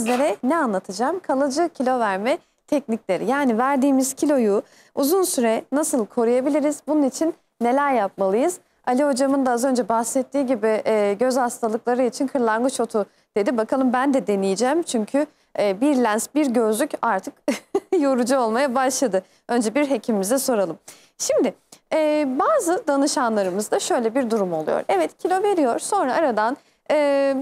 sizlere ne anlatacağım? Kalıcı kilo verme teknikleri. Yani verdiğimiz kiloyu uzun süre nasıl koruyabiliriz? Bunun için neler yapmalıyız? Ali hocamın da az önce bahsettiği gibi e, göz hastalıkları için kırlangıç otu dedi. Bakalım ben de deneyeceğim çünkü e, bir lens bir gözlük artık yorucu olmaya başladı. Önce bir hekimimize soralım. Şimdi e, bazı danışanlarımızda şöyle bir durum oluyor. Evet kilo veriyor sonra aradan e,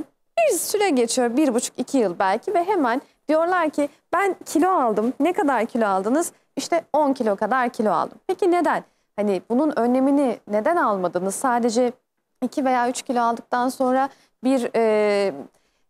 bir süre geçiyor bir buçuk iki yıl belki ve hemen diyorlar ki ben kilo aldım. Ne kadar kilo aldınız? İşte 10 kilo kadar kilo aldım. Peki neden? Hani bunun önlemini neden almadınız? Sadece 2 veya 3 kilo aldıktan sonra bir e,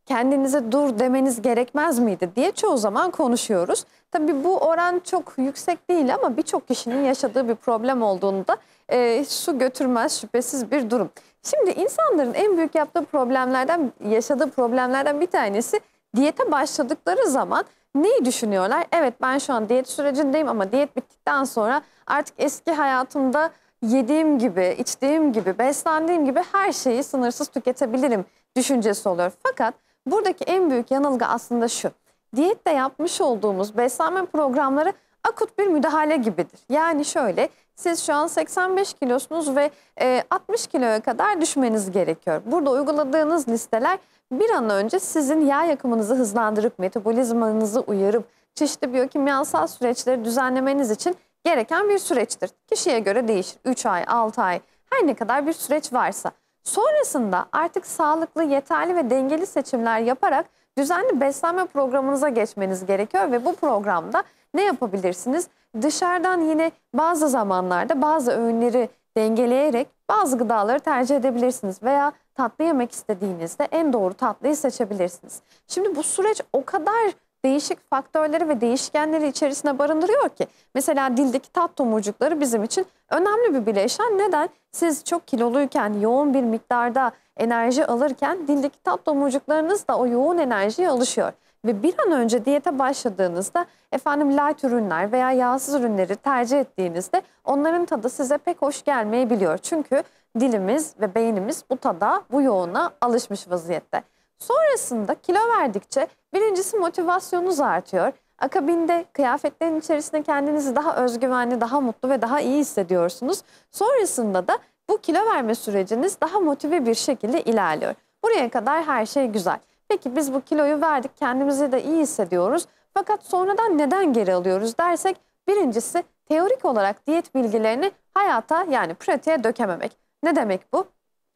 kendinize dur demeniz gerekmez miydi diye çoğu zaman konuşuyoruz. Tabii bu oran çok yüksek değil ama birçok kişinin yaşadığı bir problem olduğunda e, su götürmez şüphesiz bir durum. Şimdi insanların en büyük yaptığı problemlerden, yaşadığı problemlerden bir tanesi diyete başladıkları zaman neyi düşünüyorlar? Evet ben şu an diyet sürecindeyim ama diyet bittikten sonra artık eski hayatımda yediğim gibi, içtiğim gibi, beslendiğim gibi her şeyi sınırsız tüketebilirim düşüncesi oluyor. Fakat Buradaki en büyük yanılgı aslında şu. Diyette yapmış olduğumuz beslenme programları akut bir müdahale gibidir. Yani şöyle siz şu an 85 kilosunuz ve 60 e, kiloya kadar düşmeniz gerekiyor. Burada uyguladığınız listeler bir an önce sizin yağ yakımınızı hızlandırıp metabolizmanızı uyarıp çeşitli biyokimyasal süreçleri düzenlemeniz için gereken bir süreçtir. Kişiye göre değişir. 3 ay, 6 ay her ne kadar bir süreç varsa. Sonrasında artık sağlıklı, yeterli ve dengeli seçimler yaparak düzenli beslenme programınıza geçmeniz gerekiyor ve bu programda ne yapabilirsiniz? Dışarıdan yine bazı zamanlarda bazı öğünleri dengeleyerek bazı gıdaları tercih edebilirsiniz veya tatlı yemek istediğinizde en doğru tatlıyı seçebilirsiniz. Şimdi bu süreç o kadar değişik faktörleri ve değişkenleri içerisine barındırıyor ki. Mesela dildeki tat tomurcukları bizim için önemli bir bileşen. Neden? Siz çok kiloluyken, yoğun bir miktarda enerji alırken dildeki tat tomurcuklarınız da o yoğun enerjiye alışıyor. Ve bir an önce diyete başladığınızda efendim light ürünler veya yağsız ürünleri tercih ettiğinizde onların tadı size pek hoş gelmeyebiliyor. Çünkü dilimiz ve beynimiz bu tada, bu yoğuna alışmış vaziyette. Sonrasında kilo verdikçe birincisi motivasyonunuz artıyor. Akabinde kıyafetlerin içerisinde kendinizi daha özgüvenli, daha mutlu ve daha iyi hissediyorsunuz. Sonrasında da bu kilo verme süreciniz daha motive bir şekilde ilerliyor. Buraya kadar her şey güzel. Peki biz bu kiloyu verdik, kendimizi de iyi hissediyoruz. Fakat sonradan neden geri alıyoruz dersek birincisi teorik olarak diyet bilgilerini hayata yani pratiğe dökememek. Ne demek bu?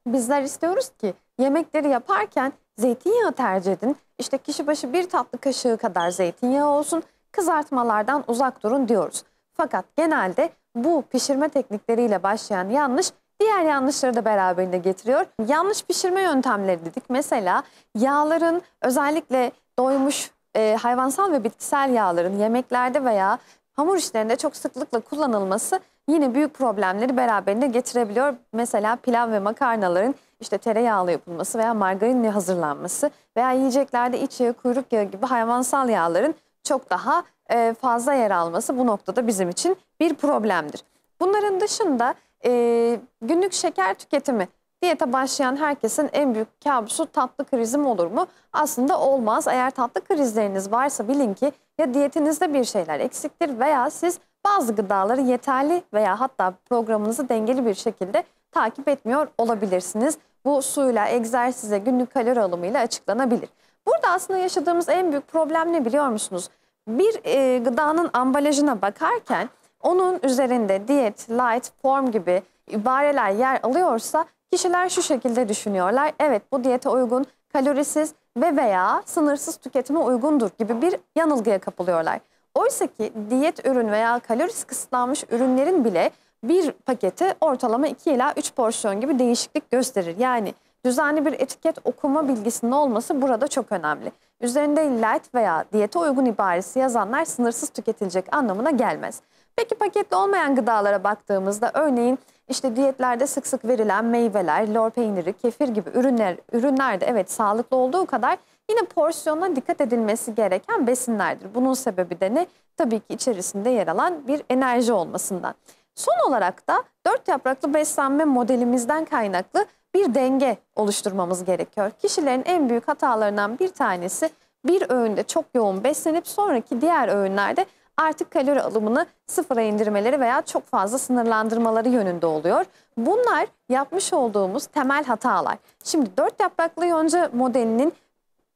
Bizler istiyoruz ki yemekleri yaparken Zeytinyağı tercih edin. İşte kişi başı bir tatlı kaşığı kadar zeytinyağı olsun. Kızartmalardan uzak durun diyoruz. Fakat genelde bu pişirme teknikleriyle başlayan yanlış diğer yanlışları da beraberinde getiriyor. Yanlış pişirme yöntemleri dedik. Mesela yağların özellikle doymuş e, hayvansal ve bitkisel yağların yemeklerde veya hamur işlerinde çok sıklıkla kullanılması yine büyük problemleri beraberinde getirebiliyor. Mesela pilav ve makarnaların işte tereyağlı yapılması veya margarinle hazırlanması veya yiyeceklerde iç yağı, kuyruk yağı gibi hayvansal yağların çok daha e, fazla yer alması bu noktada bizim için bir problemdir. Bunların dışında e, günlük şeker tüketimi Diyete başlayan herkesin en büyük kabusu tatlı krizim olur mu? Aslında olmaz. Eğer tatlı krizleriniz varsa bilin ki ya diyetinizde bir şeyler eksiktir veya siz bazı gıdaları yeterli veya hatta programınızı dengeli bir şekilde takip etmiyor olabilirsiniz. Bu suyla, egzersize, günlük kalori alımıyla açıklanabilir. Burada aslında yaşadığımız en büyük problem ne biliyor musunuz? Bir e, gıdanın ambalajına bakarken onun üzerinde diyet, light, form gibi ibareler yer alıyorsa Kişiler şu şekilde düşünüyorlar. Evet bu diyete uygun, kalorisiz ve veya sınırsız tüketime uygundur gibi bir yanılgıya kapılıyorlar. Oysa ki diyet ürün veya kalorisi kısıtlanmış ürünlerin bile bir paketi ortalama 2 ila 3 porsiyon gibi değişiklik gösterir. Yani düzenli bir etiket okuma bilgisinin olması burada çok önemli. Üzerinde light veya diyete uygun ibaresi yazanlar sınırsız tüketilecek anlamına gelmez. Peki paketli olmayan gıdalara baktığımızda örneğin işte diyetlerde sık sık verilen meyveler, lor peyniri, kefir gibi ürünler, ürünler de evet sağlıklı olduğu kadar yine porsiyona dikkat edilmesi gereken besinlerdir. Bunun sebebi de ne? Tabii ki içerisinde yer alan bir enerji olmasından. Son olarak da dört yapraklı beslenme modelimizden kaynaklı bir denge oluşturmamız gerekiyor. Kişilerin en büyük hatalarından bir tanesi bir öğünde çok yoğun beslenip sonraki diğer öğünlerde artık kalori alımını sıfıra indirmeleri veya çok fazla sınırlandırmaları yönünde oluyor. Bunlar yapmış olduğumuz temel hatalar. Şimdi dört yapraklı yonca modelinin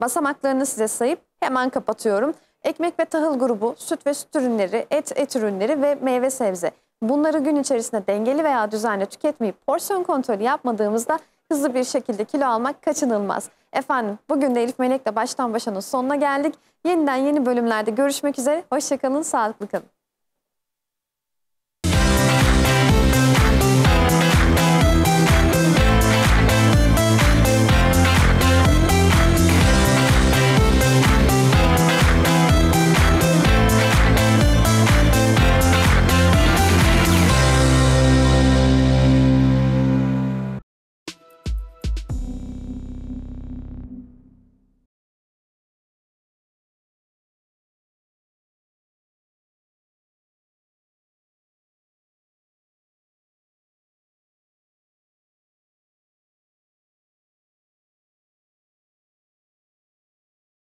basamaklarını size sayıp hemen kapatıyorum. Ekmek ve tahıl grubu, süt ve süt ürünleri, et, et ürünleri ve meyve sebze. Bunları gün içerisinde dengeli veya düzenli tüketmeyip porsiyon kontrolü yapmadığımızda hızlı bir şekilde kilo almak kaçınılmaz. Efendim bugün de Elif Melek'le baştan başanın sonuna geldik. Yeniden yeni bölümlerde görüşmek üzere. Hoşçakalın, sağlıklı kalın.